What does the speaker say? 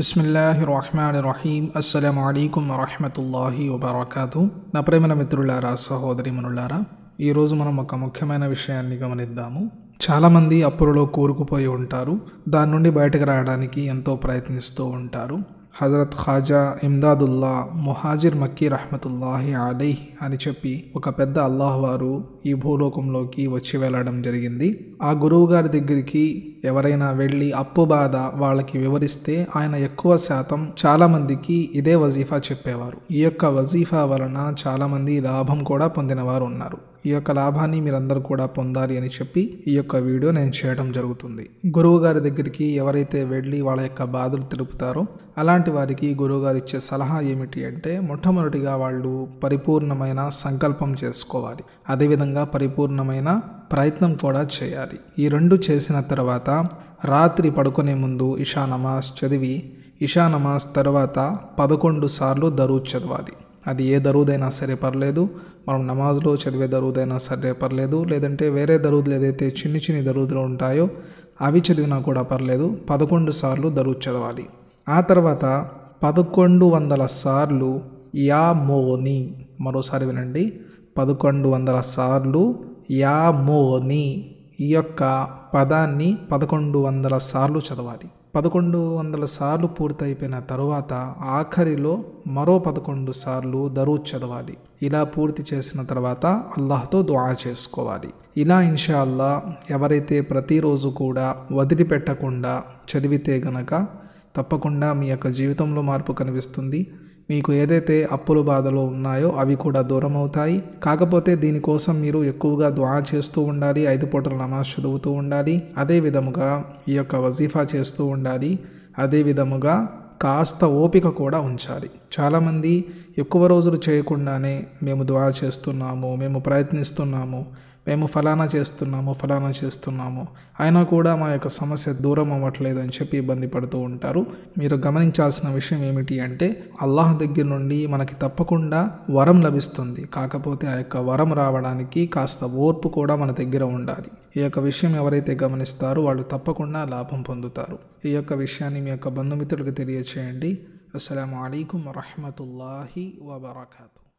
బిస్మిల్లాహి రహమాన్ రహీం అస్సలం అయికం వరహమతుల్లాహి వబర్కాతు నా ప్రేమల మిత్రులారా సహోదరి మనులారా ఈరోజు మనం ఒక ముఖ్యమైన విషయాన్ని గమనిద్దాము చాలామంది అప్పులలో కూరుకుపోయి ఉంటారు దాని నుండి బయటకు రావడానికి ఎంతో ప్రయత్నిస్తూ ఉంటారు హజరత్ ఖాజా ఇమ్దాదుల్లా మొహాజిర్ మక్కీ రహమతుల్లాహి అలీహ్ అని చెప్పి ఒక పెద్ద అల్లాహ్ వారు ఈ భూలోకంలోకి వచ్చి వెళ్ళడం జరిగింది ఆ గురువు గారి దగ్గరికి ఎవరైనా వెళ్ళి అప్పు బాధ వాళ్ళకి వివరిస్తే ఆయన ఎక్కువ శాతం చాలామందికి ఇదే వజీఫా చెప్పేవారు ఈ యొక్క వజీఫా వలన చాలామంది లాభం కూడా పొందినవారు ఉన్నారు ఈ యొక్క లాభాన్ని మీరందరూ కూడా పొందాలి అని చెప్పి ఈ యొక్క వీడియో నేను చేయడం జరుగుతుంది గురువు గారి దగ్గరికి ఎవరైతే వెళ్ళి వాళ్ళ యొక్క బాధలు తెలుపుతారో అలాంటి వారికి గురువుగారు ఇచ్చే సలహా ఏమిటి అంటే మొట్టమొదటిగా వాళ్ళు పరిపూర్ణమైన సంకల్పం చేసుకోవాలి అదేవిధంగా పరిపూర్ణమైన ప్రయత్నం కూడా చేయాలి ఈ రెండు చేసిన తర్వాత రాత్రి పడుకునే ముందు ఇషా నమాజ్ చదివి ఇషా నమాజ్ తర్వాత పదకొండు సార్లు దరువు చదవాలి అది ఏ దరూదైనా సరే పర్లేదు మనం నమాజ్లో చదివే దరువుదైనా సరే పర్లేదు లేదంటే వేరే దరువులు ఏదైతే చిన్ని చిన్ని దరువులు ఉంటాయో అవి చదివినా కూడా పర్లేదు పదకొండు సార్లు దరువు చదవాలి ఆ తర్వాత పదకొండు వందల సార్లు యా మోని మరోసారి వినండి పదకొండు వందల సార్లు యా మోని ఈ యొక్క పదాన్ని పదకొండు వందల సార్లు చదవాలి పదకొండు వందల సార్లు పూర్తయిపోయిన తరువాత ఆఖరిలో మరో పదకొండు సార్లు దరూ చదవాలి ఇలా పూర్తి చేసిన తర్వాత అల్లాహ్తో దుఆ చేసుకోవాలి ఇలా ఇన్షాల్లా ఎవరైతే ప్రతిరోజు కూడా వదిలిపెట్టకుండా చదివితే గనక తప్పకుండా మీ యొక్క జీవితంలో మార్పు కనిపిస్తుంది మీకు ఏదైతే అప్పుల బాధలు ఉన్నాయో అవి కూడా దూరం అవుతాయి కాకపోతే దీనికోసం మీరు ఎక్కువగా దువా చేస్తూ ఉండాలి ఐదు పూటల నమాజ్ చదువుతూ ఉండాలి అదే విధముగా ఈ యొక్క వజీఫా చేస్తూ ఉండాలి అదే విధముగా కాస్త ఓపిక కూడా ఉంచాలి చాలామంది ఎక్కువ రోజులు చేయకుండానే మేము దువా చేస్తున్నాము మేము ప్రయత్నిస్తున్నాము మేము ఫలానా చేస్తున్నాము ఫలానా చేస్తున్నాము అయినా కూడా మా యొక్క సమస్య దూరం అవ్వట్లేదు అని చెప్పి ఇబ్బంది పడుతూ ఉంటారు మీరు గమనించాల్సిన విషయం ఏమిటి అంటే అల్లాహ్ దగ్గర నుండి మనకి తప్పకుండా వరం లభిస్తుంది కాకపోతే ఆ యొక్క వరం రావడానికి కాస్త ఓర్పు కూడా మన దగ్గర ఉండాలి ఈ యొక్క విషయం ఎవరైతే గమనిస్తారో వాళ్ళు తప్పకుండా లాభం పొందుతారు ఈ యొక్క విషయాన్ని మీ యొక్క బంధుమిత్రులకు తెలియచేయండి అస్సలం అయికు వరహమతుల్లాహి వబర్కూ